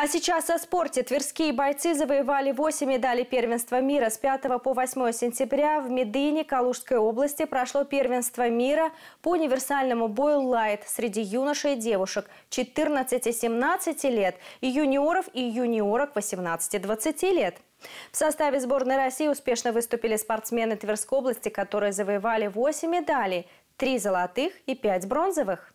А сейчас о спорте. Тверские бойцы завоевали 8 медалей первенства мира. С 5 по 8 сентября в Медыне Калужской области прошло первенство мира по универсальному бою «Лайт» среди юношей и девушек 14-17 лет и юниоров и юниорок 18-20 лет. В составе сборной России успешно выступили спортсмены Тверской области, которые завоевали 8 медалей – 3 золотых и 5 бронзовых.